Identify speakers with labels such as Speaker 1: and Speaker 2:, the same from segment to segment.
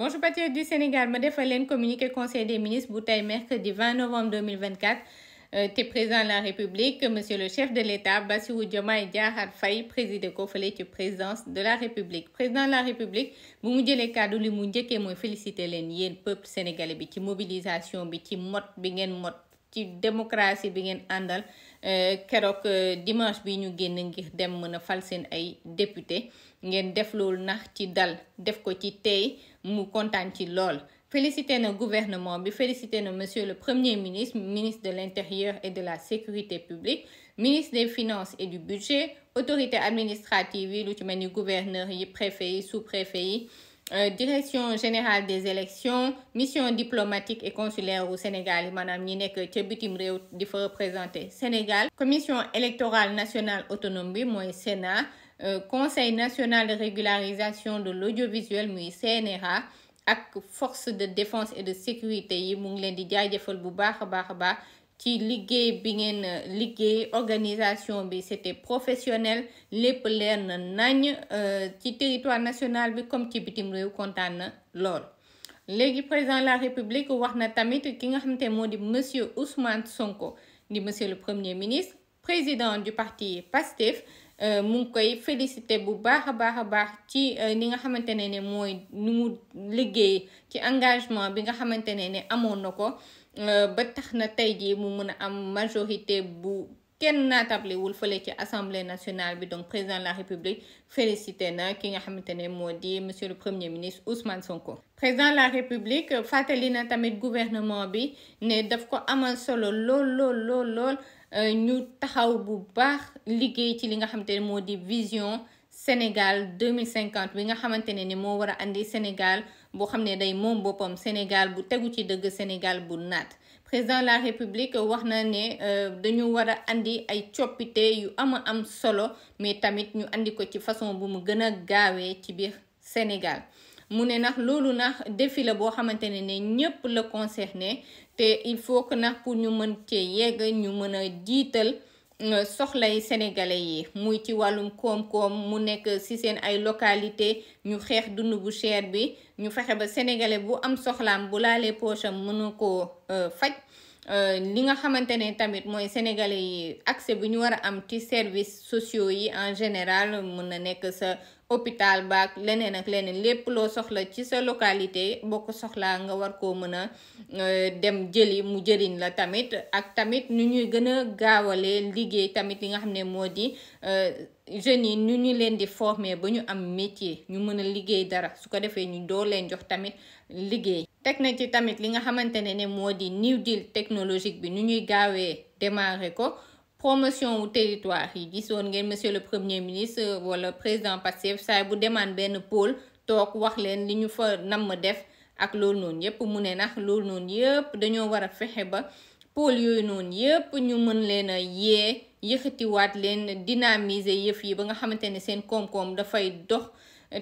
Speaker 1: Bonjour patriotes du Sénégal ma defal leen communiqué conseil des ministres bu tey mercredi 20 novembre 2024 euh, te président de la république monsieur le chef de l'état Bassirou Diomaye Diakhar fay présider ko fële ci présidence de la république président de la république bu mu jëlee kàddu li mu njëkkee mooy féliciter leen yéen peuple sénégalais bi ci mobilisation bi ci mot bi ngeen mot ci démocratie bi ngeen àndal euh, keroog euh, dimanche bi ñu génn ngir dem mën a fal seen ay député ngeen def loolu nax ci dal def ko ci tey mu kontaan ci lool félicité na gouvernement bi félicité na monsieur le premier ministre ministre de l'intérieur et de la sécurité publique ministre des finances et du budget autorité administrative yi lu ci mel gouverneur yi préfet yi sous-préfet yi Euh, direction générale des élections mission diplomatique et consulaire wu Sénégal yi maanaam ñi nekk ca bitim réew di fa représenté Sénégal commission électorale nationale autonome bi mooy Sénat euh, conseil national de régularisation de l'audiovisuel muy CNRA ak force de défense et de sécurité yi mu ngi leen di jaajëfal bu baax a baax a baax qui liggéey bi ngeen euh, organisation bi c'était professionnel lépp leer na nañ euh, ci territoire national bi comme ci bitim rew contane na légui président de la république waxna tamit ki nga xamanté modi monsieur Ousmane Sonko ni monsieur le premier ministre président du parti PASTEF euh ngi koy félicité bu baax a baax a ci euh, ni nga xamante né moy mooy mu liggéey ci engagement bi nga xamante né ne amoon Euh, ba tax na tey jii mu mën a am majorité bu kenn naatablewul fële ci assemblée nationale bi donc président de la république félicité na ki nga xamante ne moo di monsieur le premier ministre ousman Sonko. président de la république fàttali na tamit gouvernement bi ne daf ko amal solo lool lool lool euh, ñu taxaw bu baax liggéey ci li nga xamante ne moo di vision Sénégal 2050 bi nga xamante ne ni moo war a indi Sénégal. boo xam ne day moom boppam Sénégal bu tegu ci dëgg Sénégal bu naat président de la république wax na ne euh, dañu war a indi ay coppite yu ama am solo mais tamit ñu andi ko ci façon bu mu gën a gaawee ci biir Sénégal mu ne nag loolu nag défi la boo xamante ne ne ñépp la concerné te il faut que nax pour ñu mën cee yegg ñu mën a jiital euh, soxlay sénégalais yi muy ci wàllum koom-koom mu nekk ci seen ay localité ñu xeex dund bu cher bi ñu fexe ba sénégalais bu am soxlaam bu laalee poche am mënu koo euh, faj euh, li nga xamante ne tamit mooy sénégalais yi accès bi ñu war a am ci service sociaux yi en général mun na nekk sa hôpital baak leneen ak leneen lépp loo soxla ci sa localité boo ko soxlaa nga war koo mën a euh, dem jëli mu jëriñ la tamit ak tamit nu ñuy gën a gaawalee liggéey tamit li nga xam ne moo di jeunes yi ñu ñu leen di former ba ñu am métier ñu mën a liggéey dara su ko defee ñu doo leen jox tamit liggéey. teg na ci tamit li nga xamante ne ne moo di new deal technologique bi ñu ñuy gaawee démarrer ko promotion wu territoire yi gisoon ngeen monsieur le premier ministre wala président Pastef saay bu demaan benn pôle toog wax leen li ñu fa namm def ak loolu noonu yépp mu ne nax loolu noonu yépp dañoo war a fexe ba pôle yooyu noonu yépp ñu mën leen a yëkkatiwaat leen dynamiser yëf yi ba nga xamante ne seen koom-koom dafay dox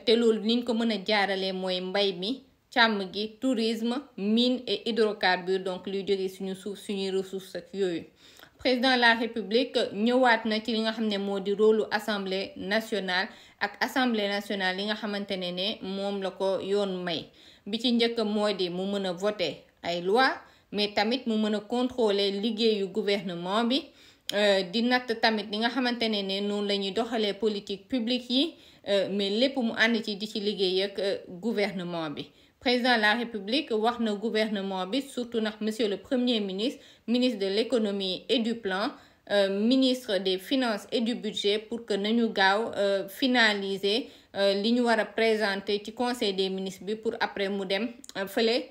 Speaker 1: te loolu niñ ko mën a jaarale mooy mbay mi càmm gi tourisme mine et hydrocarbures donc luy jógee suñu suuf suñuy ressources ak yooyu président la république ñëwaat na ci li nga xam ne moo di rôlu assemblée nationale ak assemblée nationale li nga xamante ne ne moom la ko yoon may bi ci njëkk moo di mu mën a voter ay loi mais tamit mu mën a contrôler liggéeyu gouvernement bi Euh, di natt tamit ni nga xamantene ne noonu politique publique yi euh, mais lépp mu ànd ci di ci liggéey ak euh, gouvernement bi président de la république wax gouvernement bi surtout monsieur le premier ministre ministre de l'économie et du plan ministre des finances et du budget pour que nañu gaaw finaliser li ñu war a présenter ci conseil des ministres bi pour après mu dem fële.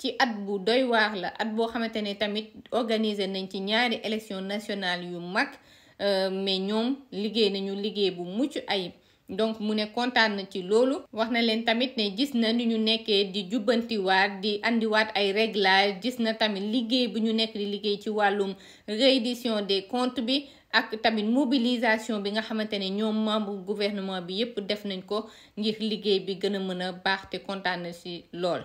Speaker 1: ci at bu doy waar la at boo xamante ne tamit organiser nañ ci ñaari élection nationale yu mag euh, mais ñoom liggéey nañu liggéey bu mucc ayib donc mu ne kontaan na ci loolu wax na leen tamit ne gis na ni ñu nekkee di jubbantiwaat di indiwaat ay réglage gis na tamit liggéey bu ñu nekk di liggéey ci wàllum reddition des comptes bi ak tamit mobilisation bi nga xamante ne ñoom membre gouvernement bi yépp def nañ ko ngir liggéey bi gën a mën a baax te kontaan na lool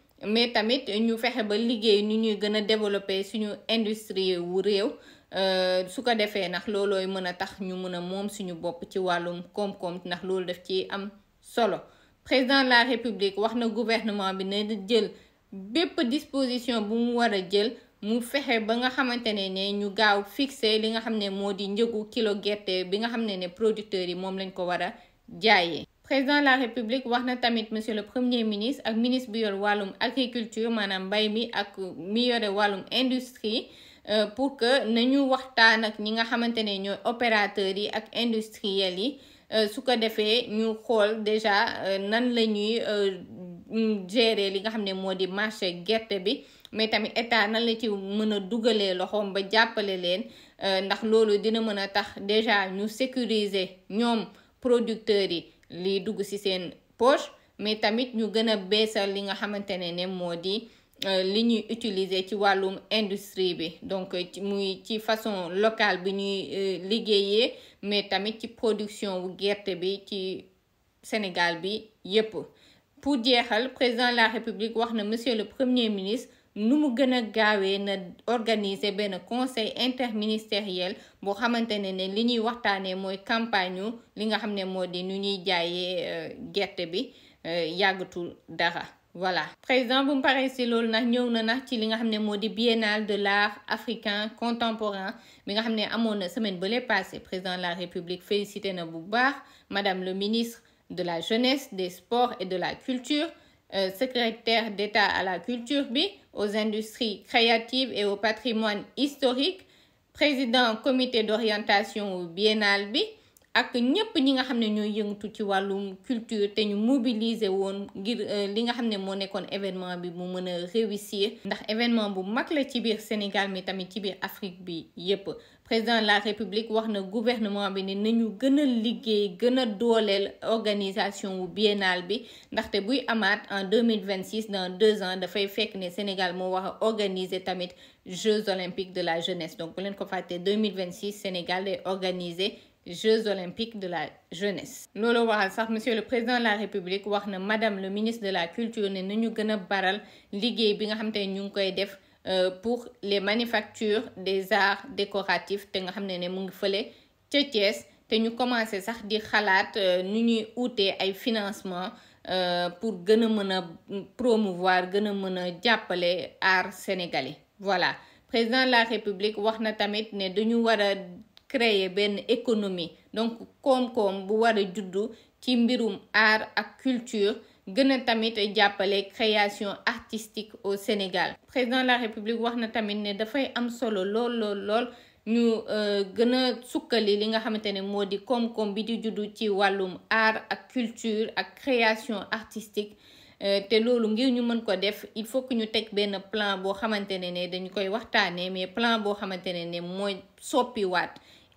Speaker 1: mais tamit ñu fexe ba liggéey ñu ñuy gën a développer suñu industrie wu réew euh, su ko defee ndax loolooy mën a tax ñu mën a moom suñu bopp ci wàllum koom-koom ndax loolu def ci am solo président de la république wax na gouvernement bi na jël bépp disposition bu mu war a jël mu fexe ba nga xamante ne ne ñu gaaw fixé li nga xam ne moo di njëgu kilo gerte bi nga xam ne ne producteurs yi moom lañ ko war a jaayee président de la république waxna tamit monsieur le premier ministre ak ministre bu yor walum agriculture manam mbay mi ak mi yore wàllum industrie euh, pour que nañu waxtaan ak ñi nga xamantene ñoy opérateurs yi ak industriels yi euh, su ko défé ñu xol déjà euh, nan lañuy ñuy mm, gérer li nga xamné modi marché gerte bi mais tamit état nan la ci mëna a loxom ba jappalé leen ndax lolu dina mëna tax déjà ñu sécuriser ñom producteurs yi li dugg ci seen poche mais tamit ñu gën a beesal li nga xamante ne ne moo di euh, li ñuy utiliser ci wàllum industrie bi donc muy ci façon locale bi ñuy euh, liggéeyee mais tamit ci production wu gerte bi ci Sénégal bi yépp pour jeexal président de la République wax na monsieur le premier ministre nous nous gën a organiser ben conseil interministériel bo xamante ne liñuy li moy campagne li nga xam modi moo nu ñuy jaayee euh, gerte bi euh, dara voilà. président bu me paree lool nak ñëw na nak ci li nga biennale de l'art africain contemporain mi nga xam amone semaine passée, passé président de la république félicité na bu madame le ministre de la jeunesse des sports et de la culture euh, secrétaire d'État à la culture bi aux industries créatives et au patrimoine historique, président comité d'orientation au Bienalbi, ak ñëpp ñi nga xam ne ñooy yëngatu ci wàllum culture te ñu mobiliser woon ngir euh, li nga xam ne moo nekkoon événement bi mu mën a réussir ndax événement bu mag la ci biir Sénégal mi tamit ci biir Afrique bi yépp président la République wax na gouvernement bi ne nañu gën a liggéey gën a dooleel organisation wu biennale bi ndaxte buy amaat en deux mille vingt six dans deux ans dafay fekk ne Sénégal moo wax a organiser tamit Jeux olympiques de la jeunesse donc bu leen ko fàttee deux mille vingt six Sénégal organiser. Jeux olympiques de la jeunesse allons voir sax monsieur le président de la république madame le ministre de la culture nous nous gën a baral euh, pour les manufactures des arts décoratifs Nous avons xam à faire mu ngi commencé euh, financement euh, pour promouvoir et appeler sénégalais voilà président de la république wax na tamit ne les arts créer ben économie donc comme comme bu war a juddu ci mbirum art ak culture gëna a tamit jàppale création artistique au Sénégal président de la République waxna tamit né da fay am solo lol lol lool ñu euh, gëna sukkali li nga xamante modi comme comme bi di juddu ci walum art ak culture ak création artistique euh, té loolu ngir ñu mën ko def il faut que ñu tek ben plan bo xamante né dañ koy waxtané mais plan bo xamante né ne soppi soppiwaat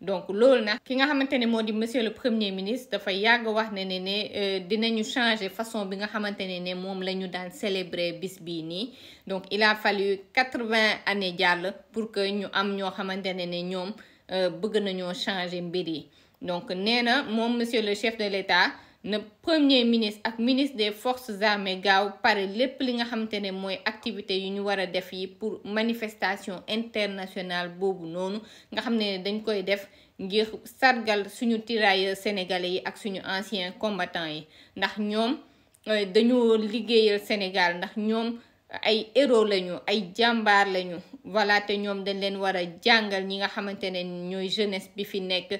Speaker 1: donc loolu nag ki nga xamante ne moo di monsieur le premier ministre dafa yàgg wax na ne ne ne euh, dinañu changer façon bi nga xamante ne ne moom la ñu daan célébrer bis bii nii donc il a fallu quatre-vingts années jàll pour que ñu am ñoo xamante ne ne ñoom euh, bëgg nañoo changer mbir yi donc nee na moom monsieur le chef de l'État na premier ministre ak ministre des forces armées gaaw pare lépp li nga xamante ne mooy activité yu ñu war a def yi pour manifestation internationale boobu noonu nga xam ne dañ koy def ngir sargal suñu tirailleurs sénégalais yi ak suñu anciens combattants yi ndax ñoom euh, dañoo liggéeyal Sénégal ndax ñoom ay héros lañu ay jàmbaar lañu voilà te ñoom dañ leen war a jàngal ñi nga xamante ne ñooy jeunesse bi fi nekk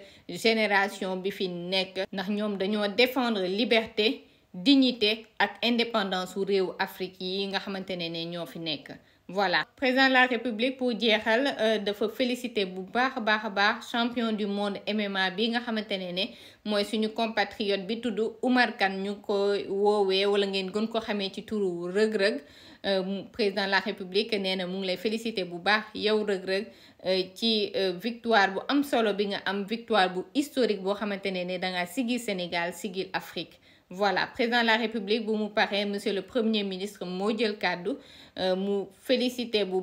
Speaker 1: génération bi fi nekk ndax ñoom dañoo défendre liberté dignité ak indépendance wu réewu Afrique yi nga xamante ne ne ñoo fi nekk voilà président de la république pour jeexal euh, dafa félicité bu baax a baax a baax champion du monde MMA bi nga xamante ne ne mooy suñu compatriote bi tudd Oumar Kane ñu ko woowee wala ngeen gën ko xamee ci turu rëg-rëg Euh, président de la république nee na mu ngi lay félicité bu baax yow rëg-rëg euh, ci euh, victoire bu am solo bi nga am victoire bu historique boo xamante ne ne dangaa sigil Sénégal sigil Afrique voilà président de la république bu me parlez, monsieur le premier ministre moo jël kàddu mu félicité bu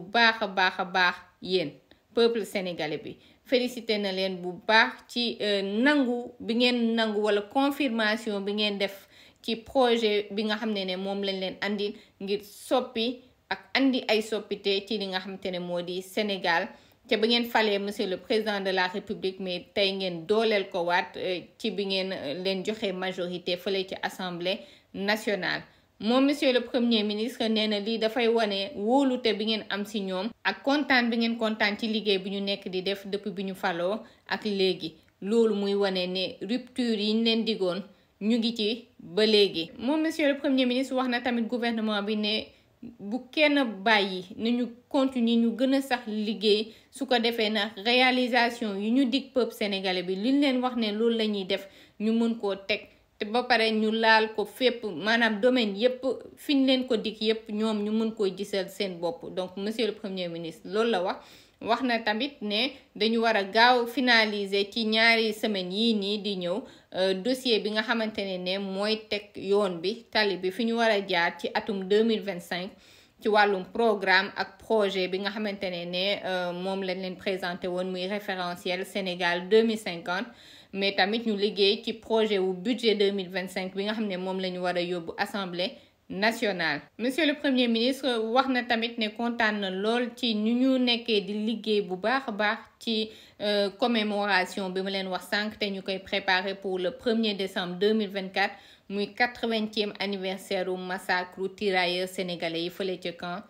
Speaker 1: Yen, baax peuple sénégalais bi félicité na leen bu baax ci nangu bi nangu wala confirmation bi ngeen def ci projet bi nga xam ne ne moom lañ leen andil ngir soppi ak indi ay soppite ci li nga xam te ne moo di Sénégal te ba ngeen falee monsieur le président de la république mais tey ngeen dooleel ko waat euh, ci bi ngeen leen joxe majorité fële ci assemblée nationale. moom monsieur le premier ministre nee na lii dafay wane wóolute bi ngeen am si ñoom ak kontaan bi ngeen kontaan ci liggéey bi ñu nekk di def depuis bi ñu faloo ak léegi loolu muy wane ne rupture yi ñu leen digoon. ñu ngi ci ba léegi moom monsieur le premier ministre wax na tamit gouvernement bi ne bu kenn bàyyi nañu continuer ñu gën a sax liggéey su ko defee na réalisation yu ñu dig peuple sénégalais bi liñ leen wax ne loolu la ñuy def ñu mën koo teg te ba pare ñu laal ko fépp maanaam domaine yépp fi ñu leen ko dikk yépp ñoom ñu mën koo gisal seen bopp donc monsieur le premier ministre loolu la wax wax na tamit ne dañu war a gaaw finaliser ci ñaari semaines yii nii di ñëw euh, dossier bi nga xamante ne ne mooy teg yoon bi tali bi fi ñu war a jaar ci atum 2025 ci wàllum programme ak projet bi nga xamante ne ne euh, moom lañ leen présenter woon muy référentiel Sénégal 2050 mais tamit ñu liggéey ci projet wu budget 2025 bi nga xam ne moom la ñu war a yóbbu assemblée monsieur le premier ministre wax tamit ne kontaan lol lool ci ñu ñu nekkee di liggéey bu baax a baax ci euh, commémoration bi 1 leen wax te pour le 1er décembre 2024 muy 80e anniversaire du massacre tirailleurs sénégalais Pour dire ca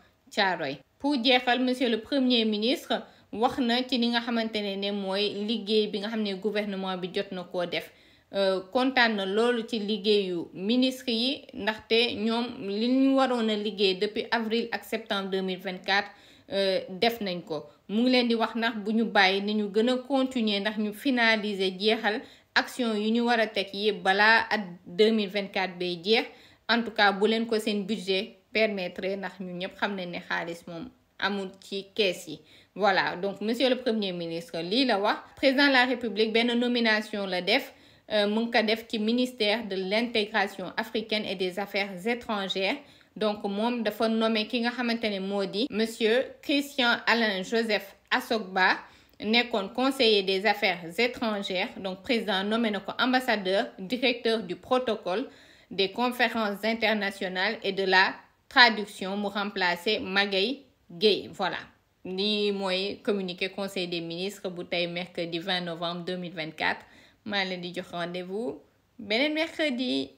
Speaker 1: pour dire, monsieur le premier ministre wax na ci li nga xamante ne moy mooy liggéey bi nga gouvernement bi jot na def euh, kontaan na loolu ci liggéeyu ministre yi ndaxte ñoom li ñu waroon a liggéey depuis avril ak septembre 2024 euh, def nañ ko mu ngi leen di wax ndax bu ñu bàyyi ni ñu gën a continuer ndax ñu finaliser jeexal action yu ñu war a teg yëpp balaa at 2024 bay jeex en tout cas bu leen ko seen budget permettre ndax ñun ñëpp xam nañ ne xaalis moom amul ci kees yi voilà donc monsieur le premier ministre lii la wax président de la république benn nomination la def euh, Mon qui qui ministère de l'intégration africaine et des affaires étrangères donc de dafa nommé ki nga Maudi, monsieur Christian Alain Joseph Assogba nekkoon conseiller des affaires étrangères donc président nommé ambassadeur directeur du protocole des conférences internationales et de la traduction pour remplacer Magay Gay. voilà Ni mooy communiqué conseil des ministres bouteille mercredi 20 novembre 2024 محل دیگه خوانده بود بنن میخدی